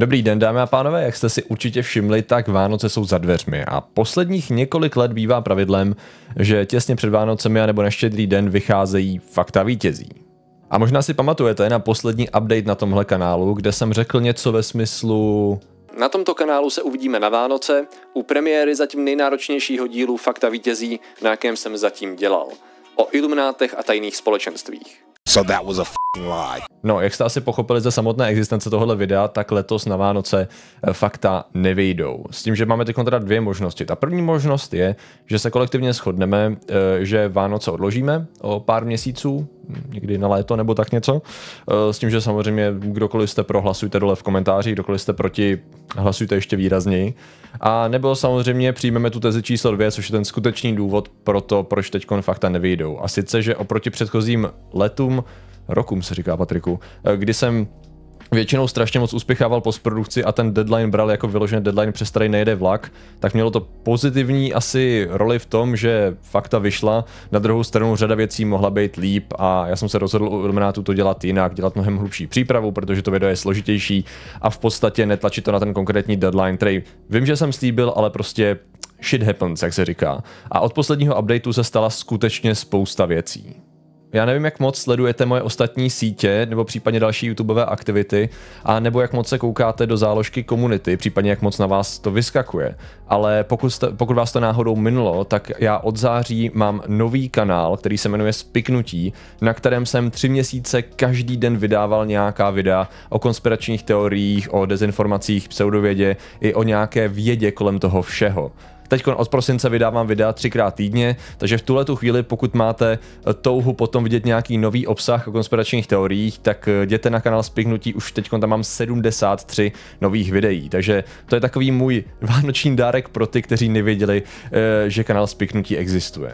Dobrý den, dámy a pánové, jak jste si určitě všimli, tak Vánoce jsou za dveřmi a posledních několik let bývá pravidlem, že těsně před Vánocemi nebo na štědrý den vycházejí fakta vítězí. A možná si pamatujete na poslední update na tomhle kanálu, kde jsem řekl něco ve smyslu... Na tomto kanálu se uvidíme na Vánoce, u premiéry zatím nejnáročnějšího dílu Fakta vítězí, na jakém jsem zatím dělal. O iluminátech a tajných společenstvích. So that was a lie. No, jak jste asi pochopili ze samotné existence tohohle videa, tak letos na Vánoce eh, fakta nevyjdou. S tím, že máme teď teda dvě možnosti. Ta první možnost je, že se kolektivně shodneme, eh, že Vánoce odložíme o pár měsíců, někdy na léto nebo tak něco. Eh, s tím, že samozřejmě kdokoliv jste pro, hlasujte dole v komentářích, kdokoliv jste proti, hlasujte ještě výrazněji. A nebo samozřejmě přijmeme tu tezi číslo dvě, což je ten skutečný důvod pro to, proč teď fakta nevyjdou. A sice, že oproti předchozím letům, rokům se říká Patriku, eh, kdy jsem většinou strašně moc uspěchával postprodukci a ten deadline bral jako vyložený deadline, přes který nejede vlak, tak mělo to pozitivní asi roli v tom, že fakta vyšla, na druhou stranu řada věcí mohla být líp a já jsem se rozhodl u Illuminátu to dělat jinak, dělat mnohem hlubší přípravu, protože to video je složitější a v podstatě netlačit to na ten konkrétní deadline, který vím, že jsem slíbil, ale prostě shit happens, jak se říká. A od posledního updateu se stala skutečně spousta věcí. Já nevím, jak moc sledujete moje ostatní sítě nebo případně další YouTubeové aktivity, a nebo jak moc se koukáte do záložky komunity, případně jak moc na vás to vyskakuje. Ale pokud, jste, pokud vás to náhodou minulo, tak já od září mám nový kanál, který se jmenuje Spiknutí, na kterém jsem tři měsíce každý den vydával nějaká videa o konspiračních teoriích, o dezinformacích, pseudovědě i o nějaké vědě kolem toho všeho. Teď od prosince vydávám videa třikrát týdně, takže v tuhle tu chvíli, pokud máte eh, touhu potom vidět nějaký nový obsah o konspiračních teoriích, tak eh, jděte na kanál Spiknutí, už teď tam mám 73 nových videí, takže to je takový můj vánoční dárek pro ty, kteří nevěděli, eh, že kanál Spiknutí existuje.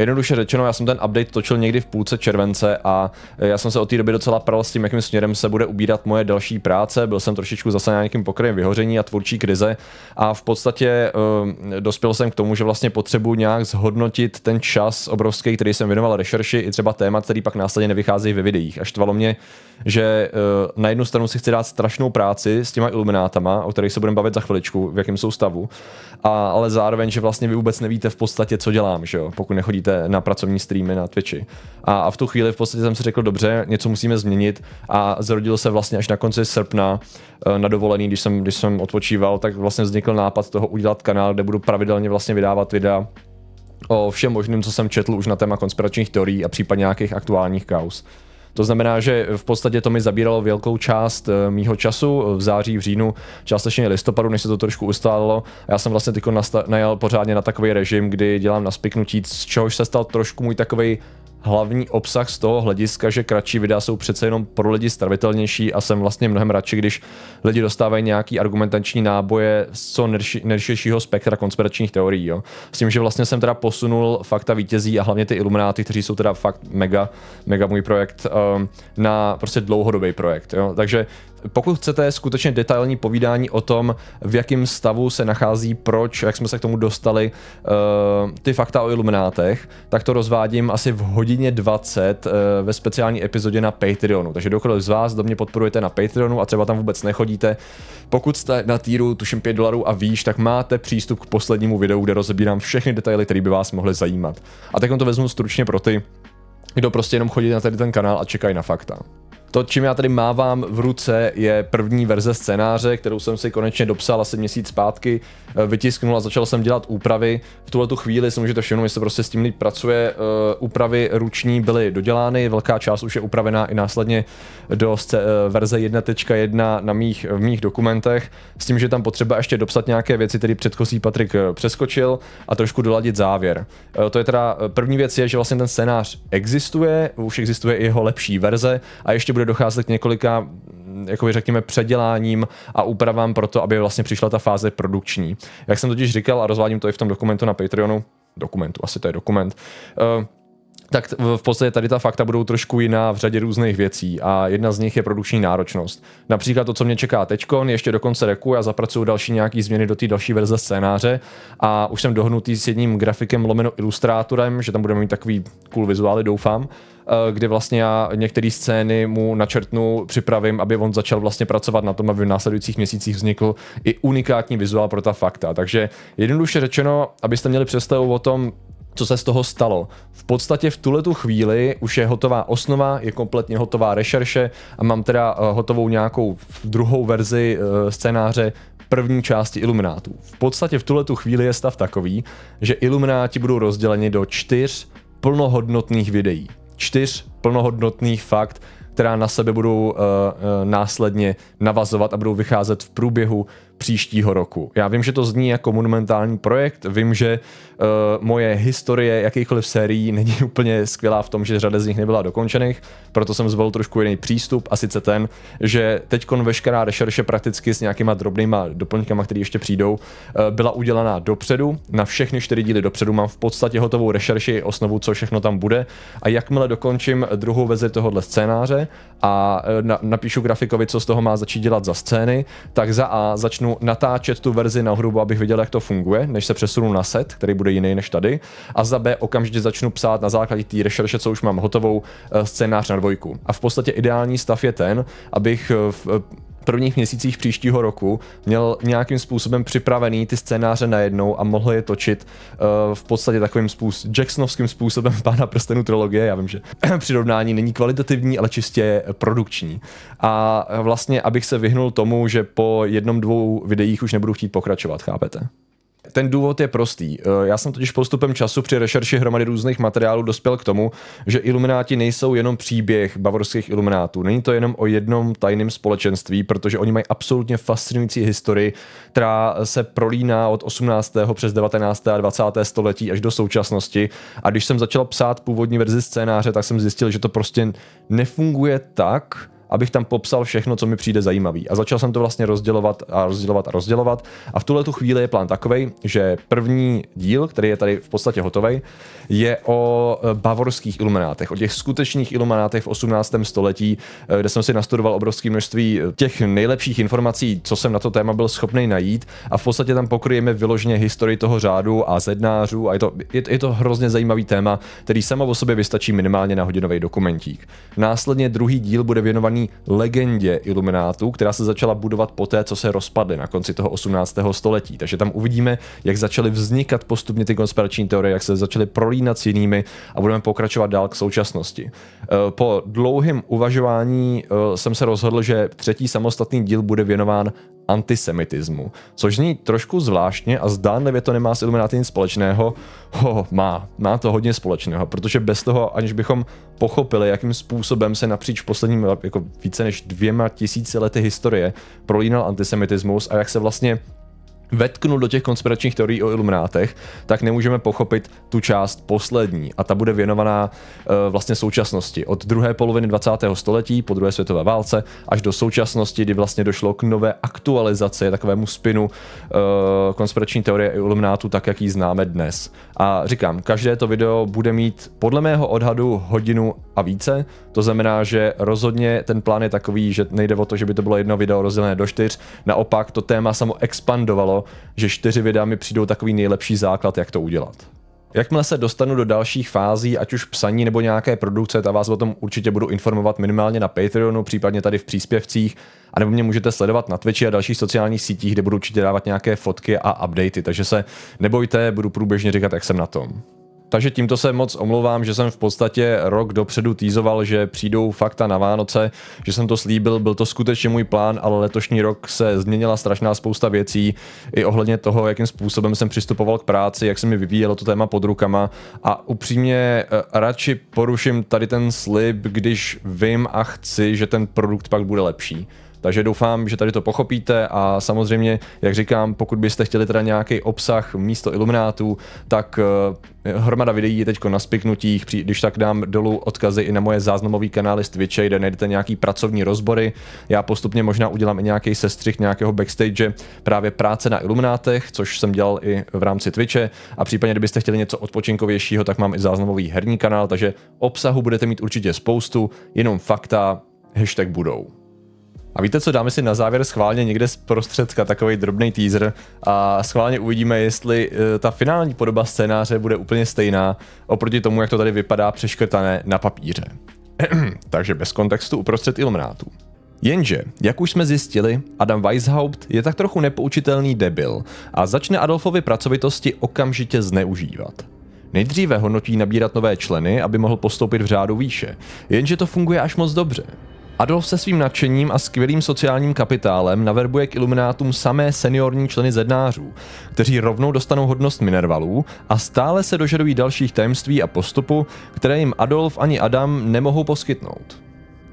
Jednoduše řečeno, já jsem ten update točil někdy v půlce července a e, já jsem se od té doby docela pral s tím, jakým směrem se bude ubírat moje další práce. Byl jsem trošičku zase na nějakým pokrojem vyhoření a tvůrčí krize a v podstatě uh, dospěl jsem k tomu, že vlastně potřebuji nějak zhodnotit ten čas obrovský, který jsem věnoval rešerši i třeba témat, který pak následně nevychází ve videích. A štvalo mě, že uh, na jednu stranu si chci dát strašnou práci s těma iluminátama, o kterých se budeme bavit za chviličku, v jakém jsou stavu, a, ale zároveň, že vlastně vy vůbec nevíte v podstatě, co dělám, že jo, pokud nechodíte přesunete na pracovní streamy na Twitchi. A, a v tu chvíli v podstatě jsem si řekl, dobře, něco musíme změnit a zrodil se vlastně až na konci srpna eh, na dovolený, když jsem, když jsem odpočíval, tak vlastně vznikl nápad toho udělat kanál, kde budu pravidelně vlastně vydávat videa o všem možném, co jsem četl už na téma konspiračních teorií a případně nějakých aktuálních kaus. To znamená, že v podstatě to mi zabíralo velkou část eh, mýho času v září, v říjnu, částečně listopadu, než se to trošku ustálilo. Já jsem vlastně teď najal pořádně na takový režim, kdy dělám na spiknutí, z čehož se stal trošku můj takový hlavní obsah z toho hlediska, že kratší videa jsou přece jenom pro lidi stravitelnější a jsem vlastně mnohem radši, když lidi dostávají nějaký argumentační náboje z co nejširšího spektra konspiračních teorií. Jo. S tím, že vlastně jsem teda posunul fakta vítězí a hlavně ty ilumináty, kteří jsou teda fakt mega, mega můj projekt, ehm, na prostě dlouhodobý projekt. Jo. Takže pokud chcete skutečně detailní povídání o tom, v jakém stavu se nachází, proč, jak jsme se k tomu dostali, uh, ty fakta o iluminátech, tak to rozvádím asi v hodině 20 uh, eh, ve speciální epizodě na Patreonu. Takže kdokoliv z vás, do mě podporujete na Patreonu a třeba tam vůbec nechodíte, pokud jste na týru tuším 5 dolarů a výš, tak máte přístup k poslednímu videu, kde rozebírám všechny detaily, které by vás mohly zajímat. A tak to vezmu stručně pro ty, kdo prostě jenom chodí na tady ten kanál a čekají na fakta. To, čím já tady mávám v ruce, je první verze scénáře, kterou jsem si konečně dopsal asi měsíc zpátky, eh, vytisknul a začal jsem dělat úpravy. V tuhle tu chvíli si můžete všimnout, se prostě s tím líp pracuje. Eh, úpravy ruční byly dodělány, velká část už je upravená i následně do eh, verze 1.1 na mých, v mých dokumentech, s tím, že tam potřeba ještě dopsat nějaké věci, které předchozí Patrik přeskočil a trošku doladit závěr. To je teda první věc je, že vlastně ten scénář existuje, už existuje i jeho lepší verze a ještě bude docházet k několika jakoby řekněme, předěláním a úpravám pro to, aby vlastně přišla ta fáze produkční. Jak jsem totiž říkal a rozvádím to i v tom dokumentu na Patreonu, dokumentu, asi to je dokument, uh, tak v podstatě tady ta fakta budou trošku jiná v řadě různých věcí a jedna z nich je produkční náročnost. Například to, co mě čeká teďkon, ještě do konce reku, já zapracuju další nějaký změny do té další verze scénáře a už jsem dohnutý s jedním grafikem lomeno ilustrátorem, že tam budeme mít takový cool vizuály, doufám. Eh, kde vlastně já některé scény mu načrtnu, připravím, aby on začal vlastně pracovat na tom, aby v následujících měsících vznikl i unikátní vizuál pro ta fakta. Takže jednoduše řečeno, abyste měli představu o tom, co se z toho stalo. V podstatě v tuhle tu chvíli už je hotová osnova, je kompletně hotová rešerše a mám teda eh, hotovou nějakou druhou verzi eh, scénáře první části iluminátů. V podstatě v tuhle tu chvíli je stav takový, že ilumináti budou rozděleni do čtyř plnohodnotných videí čtyř plnohodnotných fakt, která na sebe budou uh, uh, následně navazovat a budou vycházet v průběhu příštího roku. Já vím, že to zní jako monumentální projekt, vím, že uh, moje historie jakýchkoliv sérií není úplně skvělá v tom, že řada z nich nebyla dokončených, proto jsem zvolil trošku jiný přístup a sice ten, že teď veškerá rešerše prakticky s nějakýma drobnýma doplňkama, které ještě přijdou, uh, byla udělaná dopředu. Na všechny čtyři díly dopředu mám v podstatě hotovou rešerši osnovu, co všechno tam bude a jakmile dokončím druhou vezi tohohle scénáře a eh, na, napíšu grafikovi, co z toho má začít dělat za scény, tak za A začnu začnu natáčet tu verzi na hrubu, abych viděl, jak to funguje, než se přesunu na set, který bude jiný než tady. A za B okamžitě začnu psát na základě té rešerše, co už mám hotovou, eh, scénář na dvojku. A v podstatě ideální stav je ten, abych eh, v eh, prvních měsících příštího roku měl nějakým způsobem připravený ty scénáře najednou a mohl je točit uh, v podstatě takovým způsobem, Jacksonovským způsobem pána prstenu trilogie. Já vím, že přirovnání není kvalitativní, ale čistě produkční. A vlastně, abych se vyhnul tomu, že po jednom, dvou videích už nebudu chtít pokračovat, chápete? ten důvod je prostý. Eh, já jsem totiž postupem času při rešerši hromady různých materiálů dospěl k tomu, že ilumináti nejsou jenom příběh bavorských iluminátů. Není to jenom o jednom tajném společenství, protože oni mají absolutně fascinující historii, která se prolíná od 18. přes 19. a 20. století až do současnosti. A když jsem začal psát původní verzi scénáře, tak jsem zjistil, že to prostě nefunguje tak, abych tam popsal všechno, co mi přijde zajímavý. A začal jsem to vlastně rozdělovat a rozdělovat a rozdělovat. A v tuhle tu chvíli je plán takový, že první díl, který je tady v podstatě hotový, je o eh, bavorských iluminátech, o těch skutečných iluminátech v 18. století, eh, kde jsem si nastudoval obrovské množství eh, těch nejlepších informací, co jsem na to téma byl schopný najít. A v podstatě tam pokryjeme vyloženě historii toho řádu a zednářů. A je to, je, je to hrozně zajímavý téma, který samo o sobě vystačí minimálně na hodinový dokumentík. Následně druhý díl bude věnovaný takzvané legendě iluminátů, která se začala budovat poté, co se rozpadly na konci toho 18. století. Takže tam uvidíme, jak začaly vznikat postupně ty konspirační teorie, jak se začaly prolínat s jinými a budeme pokračovat dál k současnosti. E, po dlouhém uvažování e, jsem se rozhodl, že třetí samostatný díl bude věnován antisemitismu. Což zní trošku zvláštně a zdánlivě to nemá s Illuminati nic společného. Ho, má, má to hodně společného, protože bez toho, aniž bychom pochopili, jakým způsobem se napříč posledním jako více než dvěma tisíci lety historie prolínal antisemitismus a jak se vlastně vetknul do těch konspiračních teorií o iluminátech, tak nemůžeme pochopit tu část poslední a ta bude věnovaná uh, vlastně současnosti. Od druhé poloviny 20. století po druhé světové válce až do současnosti, kdy vlastně došlo k nové aktualizaci, takovému spinu uh, konspirační teorie iluminátů tak, jak ji známe dnes. A říkám, každé to video bude mít podle mého odhadu hodinu a více, to znamená, že rozhodně ten plán je takový, že nejde o to, že by to bylo jedno video rozdělené do čtyř, naopak to téma samo expandovalo že čtyři videa mi přijdou takový nejlepší základ, jak to udělat. Jakmile se dostanu do dalších fází, ať už psaní nebo nějaké produkce, ta vás o tom určitě budu informovat minimálně na Patreonu, případně tady v příspěvcích, anebo mě můžete sledovat na Twitchi a dalších sociálních sítích, kde budu určitě dávat nějaké fotky a updaty, takže se nebojte, budu průběžně říkat, jak jsem na tom. Takže tímto se moc omlouvám, že jsem v podstatě rok dopředu týzoval, že přijdou fakta na Vánoce, že jsem to slíbil, byl to skutečně můj plán, ale letošní rok se změnila strašná spousta věcí, i ohledně toho, jakým způsobem jsem přistupoval k práci, jak se mi vyvíjelo to téma pod rukama a upřímně eh, radši poruším tady ten slib, když vím a chci, že ten produkt pak bude lepší. Takže doufám, že tady to pochopíte a samozřejmě, jak říkám, pokud byste chtěli teda nějaký obsah místo iluminátů, tak eh, hromada videí je teď na spiknutích, když tak dám dolů odkazy i na moje záznamový kanály z Twitche, kde najdete nějaký pracovní rozbory. Já postupně možná udělám i nějaký sestřih nějakého backstage právě práce na iluminátech, což jsem dělal i v rámci Twitche a případně, kdybyste chtěli něco odpočinkovějšího, tak mám i záznamový herní kanál, takže obsahu budete mít určitě spoustu, jenom fakta, hashtag budou. A víte co, dáme si na závěr schválně někde z prostředka takový drobný teaser a schválně uvidíme, jestli eh, ta finální podoba scénáře bude úplně stejná oproti tomu, jak to tady vypadá přeškrtané na papíře. Takže bez kontextu uprostřed Ilmrátů. Jenže, jak už jsme zjistili, Adam Weishaupt je tak trochu nepoučitelný debil a začne Adolfovi pracovitosti okamžitě zneužívat. Nejdříve ho nutí nabírat nové členy, aby mohl postoupit v řádu výše, jenže to funguje až moc dobře. Adolf se svým nadšením a skvělým sociálním kapitálem naverbuje k iluminátům samé seniorní členy zednářů, kteří rovnou dostanou hodnost minervalů a stále se dožadují dalších tajemství a postupu, které jim Adolf ani Adam nemohou poskytnout.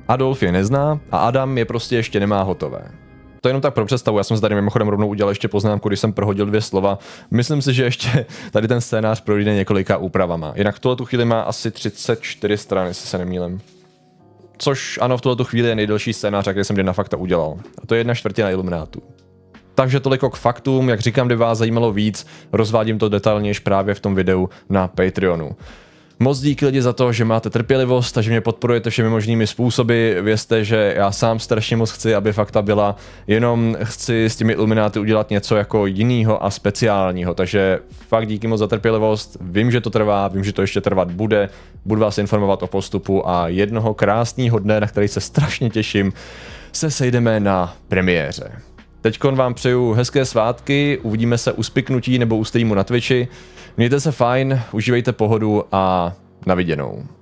Adolf je nezná a Adam je prostě ještě nemá hotové. To jenom tak pro představu, já jsem si tady mimochodem rovnou udělal ještě poznámku, když jsem prohodil dvě slova. Myslím si, že ještě tady ten scénář projde několika úpravama. Jinak v tuhle tu chvíli má asi 34 stran, jestli se nemýlím což ano, v tuto chvíli je nejdelší scénář, který jsem na fakta udělal. A to je jedna čtvrtina iluminátů. Takže toliko k faktům, jak říkám, kdyby vás zajímalo víc, rozvádím to detailněji právě v tom videu na Patreonu. Moc díky lidi za to, že máte trpělivost a že mě podporujete všemi možnými způsoby. Vězte, že já sám strašně moc chci, aby fakta byla, jenom chci s těmi ilumináty udělat něco jako jinýho a speciálního. Takže fakt díky moc za trpělivost. Vím, že to trvá, vím, že to ještě trvat bude. Budu vás informovat o postupu a jednoho krásného dne, na který se strašně těším, se sejdeme na premiéře. Teď vám přeju hezké svátky, uvidíme se u spiknutí nebo u streamu na Twitchi. Mějte se fajn, užívejte pohodu a naviděnou.